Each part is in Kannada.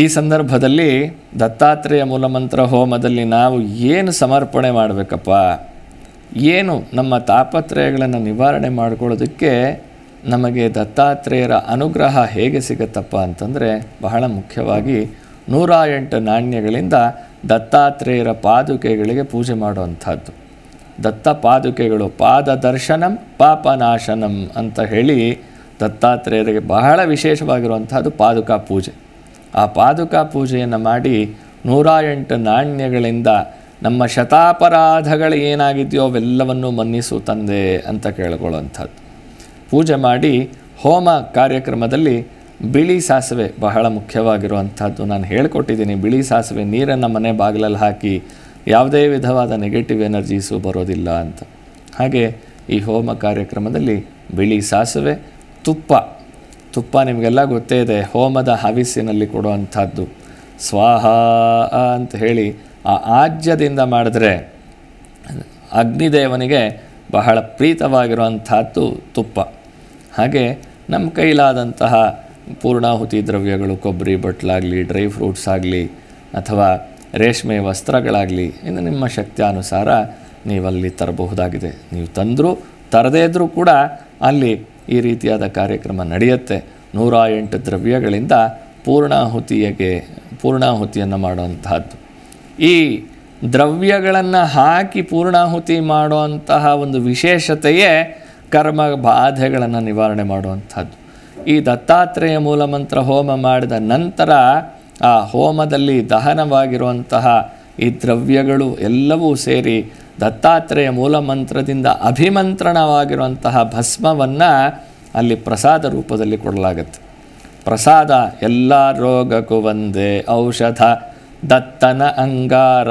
ಈ ಸಂದರ್ಭದಲ್ಲಿ ದತ್ತಾತ್ರೇಯ ಮೂಲಮಂತ್ರ ಹೋಮದಲ್ಲಿ ನಾವು ಏನು ಸಮರ್ಪಣೆ ಮಾಡಬೇಕಪ್ಪ ಏನು ನಮ್ಮ ತಾಪತ್ರಯಗಳನ್ನು ನಿವಾರಣೆ ಮಾಡಿಕೊಳ್ಳೋದಕ್ಕೆ ನಮಗೆ ದತ್ತಾತ್ರೇಯರ ಅನುಗ್ರಹ ಹೇಗೆ ಸಿಗುತ್ತಪ್ಪ ಅಂತಂದರೆ ಬಹಳ ಮುಖ್ಯವಾಗಿ ನೂರ ಎಂಟು ನಾಣ್ಯಗಳಿಂದ ದತ್ತಾತ್ರೇಯರ ಪಾದುಕೆಗಳಿಗೆ ಪೂಜೆ ಮಾಡುವಂಥದ್ದು ದತ್ತ ಪಾದುಕೆಗಳು ಪಾದ ದರ್ಶನಂ ಪಾಪನಾಶನಂ ಅಂತ ಹೇಳಿ ದತ್ತಾತ್ರೇಯರಿಗೆ ಬಹಳ ವಿಶೇಷವಾಗಿರುವಂಥದ್ದು ಪಾದುಕಾ ಪೂಜೆ ಆ ಪಾದುಕ ಪೂಜೆಯನ್ನು ಮಾಡಿ ನೂರ ಎಂಟು ನಾಣ್ಯಗಳಿಂದ ನಮ್ಮ ಶತಾಪರಾಧಗಳು ಏನಾಗಿದೆಯೋ ಅವೆಲ್ಲವನ್ನೂ ಮನ್ನಿಸು ತಂದೆ ಅಂತ ಕೇಳ್ಕೊಳ್ಳುವಂಥದ್ದು ಪೂಜೆ ಮಾಡಿ ಹೋಮ ಕಾರ್ಯಕ್ರಮದಲ್ಲಿ ಬಿಳಿ ಸಾಸಿವೆ ಬಹಳ ಮುಖ್ಯವಾಗಿರುವಂಥದ್ದು ನಾನು ಹೇಳಿಕೊಟ್ಟಿದ್ದೀನಿ ಬಿಳಿ ಸಾಸಿವೆ ನೀರನ್ನು ಮನೆ ಬಾಗಿಲಲ್ಲಿ ಹಾಕಿ ಯಾವುದೇ ವಿಧವಾದ ನೆಗೆಟಿವ್ ಎನರ್ಜೀಸು ಬರೋದಿಲ್ಲ ಅಂತ ಹಾಗೆ ಈ ಹೋಮ ಕಾರ್ಯಕ್ರಮದಲ್ಲಿ ಬಿಳಿ ಸಾಸಿವೆ ತುಪ್ಪ ತುಪ್ಪ ನಿಮಗೆಲ್ಲ ಗೊತ್ತೇ ಇದೆ ಹೋಮದ ಹವಿಸ್ಸಿನಲ್ಲಿ ಕೊಡುವಂಥದ್ದು ಸ್ವಾಹ ಅಂತ ಹೇಳಿ ಆ ಆಜ್ಯದಿಂದ ಮಾಡಿದ್ರೆ ಅಗ್ನಿದೇವನಿಗೆ ಬಹಳ ಪ್ರೀತವಾಗಿರುವಂಥದ್ದು ತುಪ್ಪ ಹಾಗೆ ನಮ್ಮ ಕೈಲಾದಂತಹ ಪೂರ್ಣಾಹುತಿ ದ್ರವ್ಯಗಳು ಕೊಬ್ಬರಿ ಬಟ್ಲಾಗಲಿ ಡ್ರೈ ಫ್ರೂಟ್ಸ್ ಆಗಲಿ ಅಥವಾ ರೇಷ್ಮೆ ವಸ್ತ್ರಗಳಾಗಲಿ ಇನ್ನು ನಿಮ್ಮ ಶಕ್ತಿಯಾನುಸಾರ ನೀವಲ್ಲಿ ತರಬಹುದಾಗಿದೆ ನೀವು ತಂದರೂ ತರದೇ ಇದ್ದರೂ ಕೂಡ ಅಲ್ಲಿ ಈ ರೀತಿಯಾದ ಕಾರ್ಯಕ್ರಮ ನಡೆಯುತ್ತೆ ನೂರ ಎಂಟು ದ್ರವ್ಯಗಳಿಂದ ಪೂರ್ಣಾಹುತಿಯಗೆ ಪೂರ್ಣಾಹುತಿಯನ್ನು ಮಾಡುವಂತಹದ್ದು ಈ ದ್ರವ್ಯಗಳನ್ನು ಹಾಕಿ ಪೂರ್ಣಾಹುತಿ ಮಾಡುವಂತಹ ಒಂದು ವಿಶೇಷತೆಯೇ ಕರ್ಮ ಬಾಧೆಗಳನ್ನು ನಿವಾರಣೆ ಮಾಡುವಂಥದ್ದು ಈ ದತ್ತಾತ್ರೇಯ ಮೂಲಮಂತ್ರ ಹೋಮ ಮಾಡಿದ ನಂತರ ಆ ಹೋಮದಲ್ಲಿ ದಹನವಾಗಿರುವಂತಹ ಈ ದ್ರವ್ಯಗಳು ಎಲ್ಲವೂ ಸೇರಿ ದತ್ತಾತ್ರೇಯ ಮೂಲ ಮಂತ್ರದಿಂದ ಅಭಿಮಂತ್ರಣವಾಗಿರುವಂತಹ ಭಸ್ಮವನ್ನು ಅಲ್ಲಿ ಪ್ರಸಾದ ರೂಪದಲ್ಲಿ ಕೊಡಲಾಗತ್ತೆ ಪ್ರಸಾದ ಎಲ್ಲ ರೋಗಕ್ಕೂ ಒಂದೇ ಔಷಧ ದತ್ತನ ಅಂಗಾರ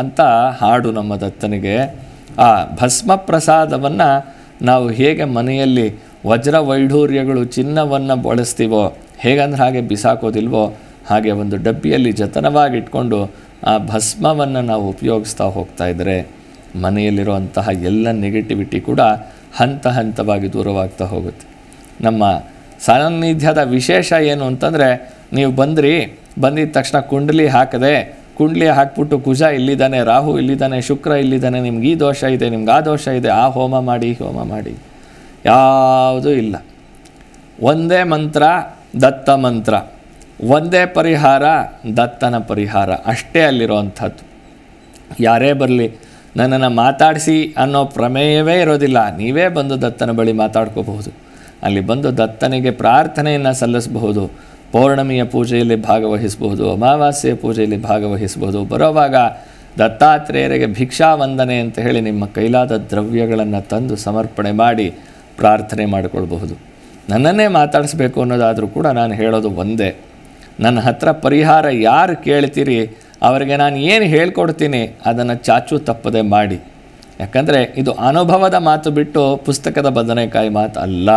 ಅಂತ ಹಾಡು ನಮ್ಮ ದತ್ತನಿಗೆ ಆ ಭಸ್ಮ ಪ್ರಸಾದವನ್ನು ನಾವು ಹೇಗೆ ಮನೆಯಲ್ಲಿ ವಜ್ರ ವೈಢೂರ್ಯಗಳು ಚಿನ್ನವನ್ನು ಬಳಸ್ತೀವೋ ಹೇಗಂದ್ರೆ ಹಾಗೆ ಬಿಸಾಕೋದಿಲ್ವೋ ಹಾಗೆ ಒಂದು ಡಬ್ಬಿಯಲ್ಲಿ ಜತನವಾಗಿಟ್ಕೊಂಡು ಆ ಭಸ್ಮವನ್ನು ನಾವು ಉಪಯೋಗಿಸ್ತಾ ಹೋಗ್ತಾ ಇದ್ದರೆ ಮನೆಯಲ್ಲಿರುವಂತಹ ಎಲ್ಲ ನೆಗೆಟಿವಿಟಿ ಕೂಡ ಹಂತ ಹಂತವಾಗಿ ದೂರವಾಗ್ತಾ ಹೋಗುತ್ತೆ ನಮ್ಮ ಸಾನ್ನಿಧ್ಯದ ವಿಶೇಷ ಏನು ಅಂತಂದರೆ ನೀವು ಬಂದ್ರಿ ಬಂದಿದ ತಕ್ಷಣ ಕುಂಡಲಿ ಹಾಕದೆ ಕುಂಡ್ಲಿ ಹಾಕ್ಬಿಟ್ಟು ಕುಜ ಇಲ್ಲಿದ್ದಾನೆ ರಾಹು ಇಲ್ಲಿದ್ದಾನೆ ಶುಕ್ರ ಇಲ್ಲಿದ್ದಾನೆ ನಿಮ್ಗೆ ಈ ದೋಷ ಇದೆ ನಿಮ್ಗೆ ಆ ದೋಷ ಇದೆ ಆ ಹೋಮ ಮಾಡಿ ಹೋಮ ಮಾಡಿ ಯಾವುದೂ ಇಲ್ಲ ಒಂದೇ ಮಂತ್ರ ದತ್ತ ಮಂತ್ರ ಒಂದೇ ಪರಿಹಾರ ದತ್ತನ ಪರಿಹಾರ ಅಷ್ಟೇ ಅಲ್ಲಿರುವಂಥದ್ದು ಯಾರೇ ಬರಲಿ ನನ್ನನ್ನು ಮಾತಾಡಿಸಿ ಅನ್ನೋ ಪ್ರಮೇಯವೇ ಇರೋದಿಲ್ಲ ನೀವೇ ಬಂದು ದತ್ತನ ಬಳಿ ಮಾತಾಡ್ಕೋಬಹುದು ಅಲ್ಲಿ ಬಂದು ದತ್ತನಿಗೆ ಪ್ರಾರ್ಥನೆಯನ್ನು ಸಲ್ಲಿಸಬಹುದು ಪೌರ್ಣಮಿಯ ಪೂಜೆಯಲ್ಲಿ ಭಾಗವಹಿಸಬಹುದು ಅಮಾವಾಸ್ಯ ಪೂಜೆಯಲ್ಲಿ ಭಾಗವಹಿಸಬಹುದು ಬರೋವಾಗ ದತ್ತಾತ್ರೇಯರಿಗೆ ಭಿಕ್ಷಾ ವಂದನೆ ಅಂತ ಹೇಳಿ ನಿಮ್ಮ ಕೈಲಾದ ದ್ರವ್ಯಗಳನ್ನು ತಂದು ಸಮರ್ಪಣೆ ಮಾಡಿ ಪ್ರಾರ್ಥನೆ ಮಾಡಿಕೊಳ್ಬಹುದು ನನ್ನನ್ನೇ ಮಾತಾಡಿಸ್ಬೇಕು ಅನ್ನೋದಾದರೂ ಕೂಡ ನಾನು ಹೇಳೋದು ಒಂದೇ ನನ್ನ ಹತ್ರ ಪರಿಹಾರ ಯಾರು ಕೇಳ್ತೀರಿ ಅವರಿಗೆ ನಾನು ಏನು ಹೇಳ್ಕೊಡ್ತೀನಿ ಅದನ್ನು ಚಾಚು ತಪ್ಪದೆ ಮಾಡಿ ಯಾಕಂದರೆ ಇದು ಅನುಭವದ ಮಾತು ಬಿಟ್ಟು ಪುಸ್ತಕದ ಬದನೆಕಾಯಿ ಮಾತು ಅಲ್ಲ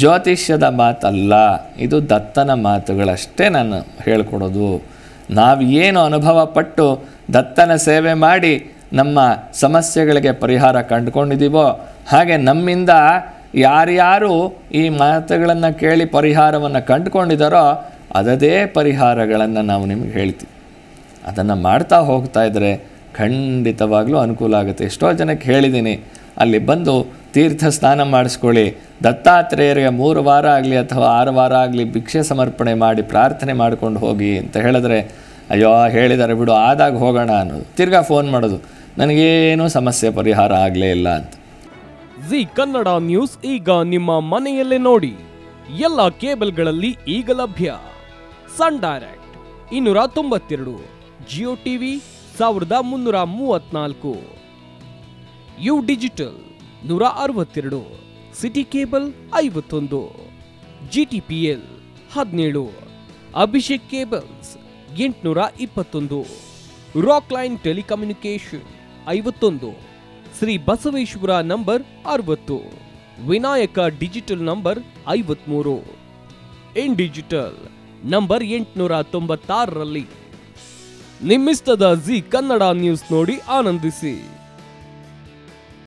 ಜ್ಯೋತಿಷ್ಯದ ಮಾತಲ್ಲ ಇದು ದತ್ತನ ಮಾತುಗಳಷ್ಟೇ ನಾನು ಹೇಳ್ಕೊಡೋದು ನಾವು ಏನು ಅನುಭವ ಪಟ್ಟು ದತ್ತನ ಸೇವೆ ಮಾಡಿ ನಮ್ಮ ಸಮಸ್ಯೆಗಳಿಗೆ ಪರಿಹಾರ ಕಂಡುಕೊಂಡಿದ್ದೀವೋ ಹಾಗೆ ನಮ್ಮಿಂದ ಯಾರ್ಯಾರು ಈ ಮಾತುಗಳನ್ನು ಕೇಳಿ ಪರಿಹಾರವನ್ನು ಕಂಡುಕೊಂಡಿದ್ದಾರೋ ಅದದೇ ಪರಿಹಾರಗಳನ್ನು ನಾವು ನಿಮಗೆ ಹೇಳ್ತೀವಿ ಅದನ್ನು ಮಾಡ್ತಾ ಹೋಗ್ತಾ ಇದ್ದರೆ ಖಂಡಿತವಾಗಲೂ ಅನುಕೂಲ ಆಗುತ್ತೆ ಎಷ್ಟೋ ಜನಕ್ಕೆ ಹೇಳಿದ್ದೀನಿ ಅಲ್ಲಿ ಬಂದು ತೀರ್ಥ ಸ್ನಾನ ಮಾಡಿಸ್ಕೊಳ್ಳಿ ದತ್ತಾತ್ರೇಯರಿಗೆ ಮೂರು ವಾರ ಆಗಲಿ ಅಥವಾ ಆರು ವಾರ ಆಗಲಿ ಭಿಕ್ಷೆ ಸಮರ್ಪಣೆ ಮಾಡಿ ಪ್ರಾರ್ಥನೆ ಮಾಡ್ಕೊಂಡು ಹೋಗಿ ಅಂತ ಹೇಳಿದ್ರೆ ಅಯ್ಯೋ ಹೇಳಿದ್ದಾರೆ ಬಿಡು ಆದಾಗ ಹೋಗೋಣ ಅನ್ನೋದು ತಿರ್ಗಾ ಫೋನ್ ಮಾಡೋದು ನನಗೇನು ಸಮಸ್ಯೆ ಪರಿಹಾರ ಆಗಲೇ ಇಲ್ಲ ಅಂತ ಜಿ ಕನ್ನಡ ನ್ಯೂಸ್ ಈಗ ನಿಮ್ಮ ಮನೆಯಲ್ಲೇ ನೋಡಿ ಎಲ್ಲ ಕೇಬಲ್ಗಳಲ್ಲಿ ಈಗ ಲಭ್ಯ ಸನ್ ಡೈರೆಕ್ಟ್ ಇನ್ನೂರ ತೊಂಬತ್ತೆರಡು ಜಿಯೋ ಟಿವಿ ಸಾವಿರದ ಮುನ್ನೂರ ಮೂವತ್ನಾಲ್ಕು ಯು ಡಿಜಿಟಲ್ ನೂರ ಅರವತ್ತೆರಡು ಸಿಟಿ ಕೇಬಲ್ ಐವತ್ತೊಂದು ಜಿ ಟಿ ಪಿ ಎಲ್ ಹದಿನೇಳು ಅಭಿಷೇಕ್ ಕೇಬಲ್ಸ್ ಎಂಟುನೂರ ಇಪ್ಪತ್ತೊಂದು ರಾಕ್ ಲೈನ್ ಟೆಲಿಕಮ್ಯುನಿಕೇಶನ್ ಐವತ್ತೊಂದು ಶ್ರೀ ಬಸವೇಶ್ವರ ನಂಬರ್ ಅರವತ್ತು ವಿನಾಯಕ ಡಿಜಿಟಲ್ ನಂಬರ್ ಐವತ್ಮೂರು ಇನ್ ಡಿಜಿಟಲ್ ನಂಬರ್ ಎಂಟುನೂರ ತೊಂಬತ್ತಾರರಲ್ಲಿ ನಿಮ್ಮಿಷ್ಟದ ಜಿ ಕನ್ನಡ ನ್ಯೂಸ್ ನೋಡಿ ಆನಂದಿಸಿ